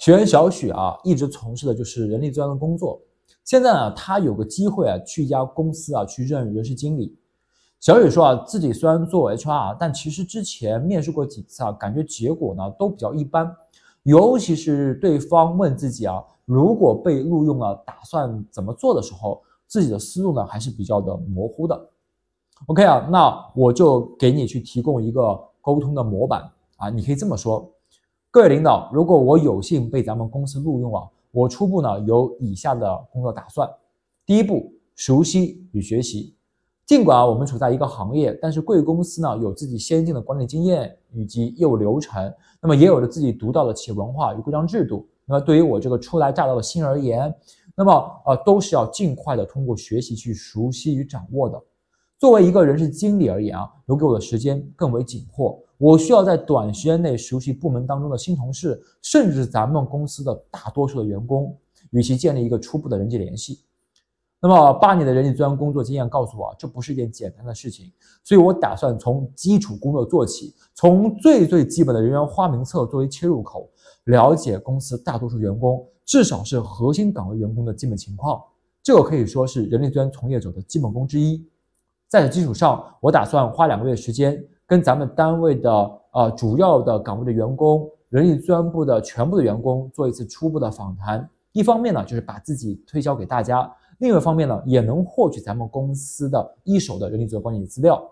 学员小许啊，一直从事的就是人力资源的工作。现在呢，他有个机会啊，去一家公司啊，去任人事经理。小许说啊，自己虽然做 HR，但其实之前面试过几次啊，感觉结果呢都比较一般。尤其是对方问自己啊，如果被录用了，打算怎么做的时候，自己的思路呢还是比较的模糊的。OK 啊，那我就给你去提供一个沟通的模板啊，你可以这么说。各位领导，如果我有幸被咱们公司录用啊，我初步呢有以下的工作打算：第一步，熟悉与学习。尽管啊我们处在一个行业，但是贵公司呢有自己先进的管理经验以及业务流程，那么也有着自己独到的企业文化与规章制度。那么对于我这个初来乍到的新人而言，那么呃都是要尽快的通过学习去熟悉与掌握的。作为一个人事经理而言啊，留给我的时间更为紧迫。我需要在短时间内熟悉部门当中的新同事，甚至咱们公司的大多数的员工，与其建立一个初步的人际联系。那么，八年的人力资源工作经验告诉我，这不是一件简单的事情。所以我打算从基础工作做起，从最最基本的人员花名册作为切入口，了解公司大多数员工，至少是核心岗位员工的基本情况。这个可以说是人力资源从业者的基本功之一。在此基础上，我打算花两个月时间，跟咱们单位的呃主要的岗位的员工、人力资源部的全部的员工做一次初步的访谈。一方面呢，就是把自己推销给大家；，另一方面呢，也能获取咱们公司的一手的人力资源管理资料。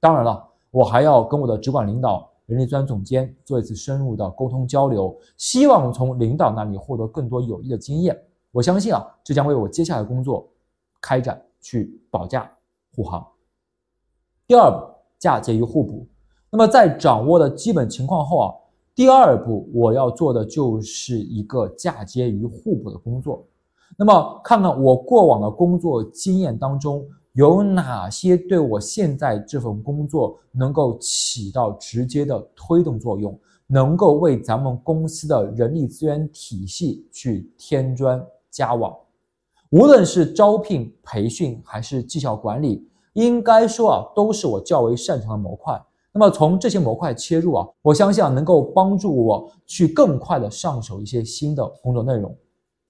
当然了，我还要跟我的主管领导、人力资源总监做一次深入的沟通交流，希望从领导那里获得更多有益的经验。我相信啊，这将为我接下来工作开展去保驾护航。第二步，嫁接与互补。那么，在掌握的基本情况后啊，第二步我要做的就是一个嫁接与互补的工作。那么，看看我过往的工作经验当中有哪些对我现在这份工作能够起到直接的推动作用，能够为咱们公司的人力资源体系去添砖加瓦，无论是招聘、培训还是绩效管理。应该说啊，都是我较为擅长的模块。那么从这些模块切入啊，我相信啊，能够帮助我去更快的上手一些新的工作内容。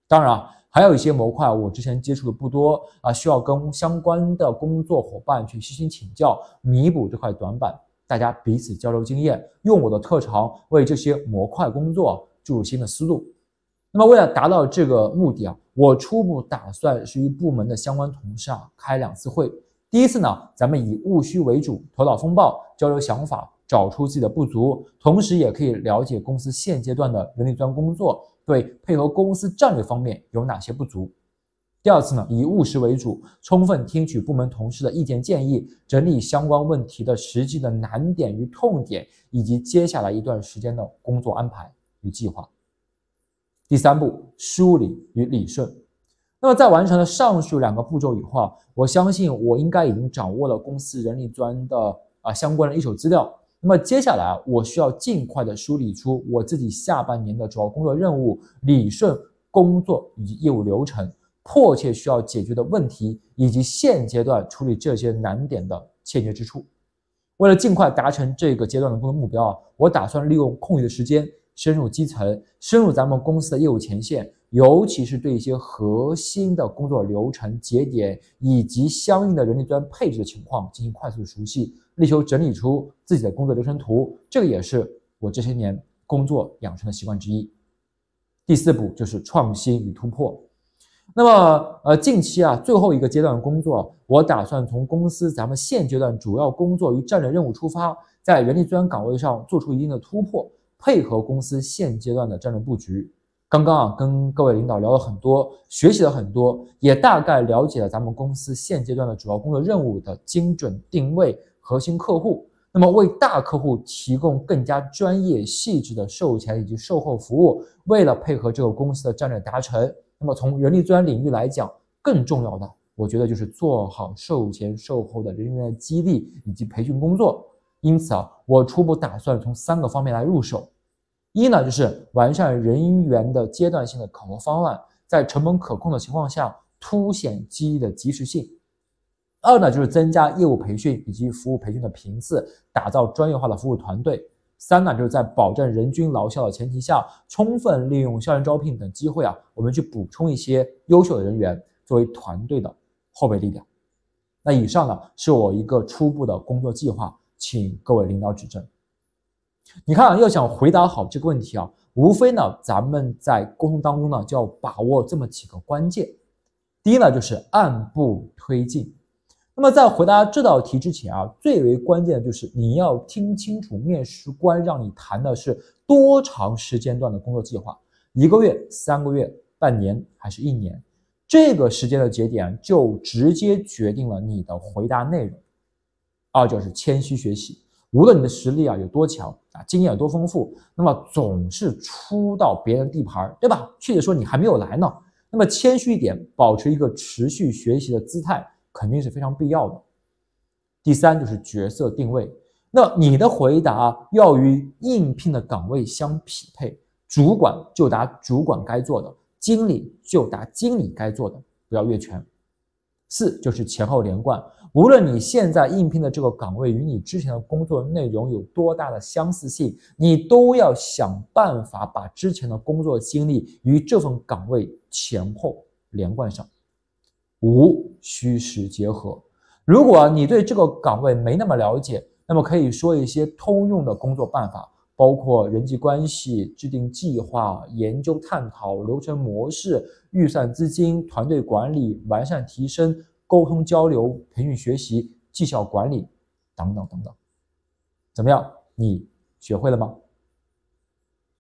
当然啊，还有一些模块我之前接触的不多啊，需要跟相关的工作伙伴去虚心请教，弥补这块短板。大家彼此交流经验，用我的特长为这些模块工作注入新的思路。那么为了达到这个目的啊，我初步打算是与部门的相关同事啊开两次会。第一次呢，咱们以务虚为主，头脑风暴，交流想法，找出自己的不足，同时也可以了解公司现阶段的人力资源工作对配合公司战略方面有哪些不足。第二次呢，以务实为主，充分听取部门同事的意见建议，整理相关问题的实际的难点与痛点，以及接下来一段时间的工作安排与计划。第三步，梳理与理顺。那么，在完成了上述两个步骤以后啊，我相信我应该已经掌握了公司人力资源的啊相关的一手资料。那么接下来啊，我需要尽快的梳理出我自己下半年的主要工作任务，理顺工作以及业务流程，迫切需要解决的问题，以及现阶段处理这些难点的欠缺之处。为了尽快达成这个阶段的工作目标啊，我打算利用空余的时间。深入基层，深入咱们公司的业务前线，尤其是对一些核心的工作流程节点以及相应的人力资源配置的情况进行快速熟悉，力求整理出自己的工作流程图。这个也是我这些年工作养成的习惯之一。第四步就是创新与突破。那么，呃，近期啊，最后一个阶段工作，我打算从公司咱们现阶段主要工作与战略任务出发，在人力资源岗位上做出一定的突破。配合公司现阶段的战略布局，刚刚啊跟各位领导聊了很多，学习了很多，也大概了解了咱们公司现阶段的主要工作任务的精准定位、核心客户。那么为大客户提供更加专业细致的售前以及售后服务。为了配合这个公司的战略达成，那么从人力资源领域来讲，更重要的我觉得就是做好售前售后的人员激励以及培训工作。因此啊，我初步打算从三个方面来入手。一呢，就是完善人员的阶段性的考核方案，在成本可控的情况下，凸显机遇的及时性；二呢，就是增加业务培训以及服务培训的频次，打造专业化的服务团队；三呢，就是在保证人均劳效的前提下，充分利用校园招聘等机会啊，我们去补充一些优秀的人员作为团队的后备力量。那以上呢，是我一个初步的工作计划，请各位领导指正。你看，要想回答好这个问题啊，无非呢，咱们在沟通当中呢，就要把握这么几个关键。第一呢，就是按步推进。那么在回答这道题之前啊，最为关键的就是你要听清楚面试官让你谈的是多长时间段的工作计划，一个月、三个月、半年还是一年？这个时间的节点就直接决定了你的回答内容。二就是谦虚学习。无论你的实力啊有多强啊，经验有多丰富，那么总是出到别人地盘，对吧？确切说，你还没有来呢。那么谦虚一点，保持一个持续学习的姿态，肯定是非常必要的。第三就是角色定位，那你的回答要与应聘的岗位相匹配。主管就答主管该做的，经理就答经理该做的，不要越权。四就是前后连贯，无论你现在应聘的这个岗位与你之前的工作内容有多大的相似性，你都要想办法把之前的工作经历与这份岗位前后连贯上。五虚实结合，如果你对这个岗位没那么了解，那么可以说一些通用的工作办法。包括人际关系、制定计划、研究探讨、流程模式、预算资金、团队管理、完善提升、沟通交流、培训学习、绩效管理等等等等。怎么样？你学会了吗？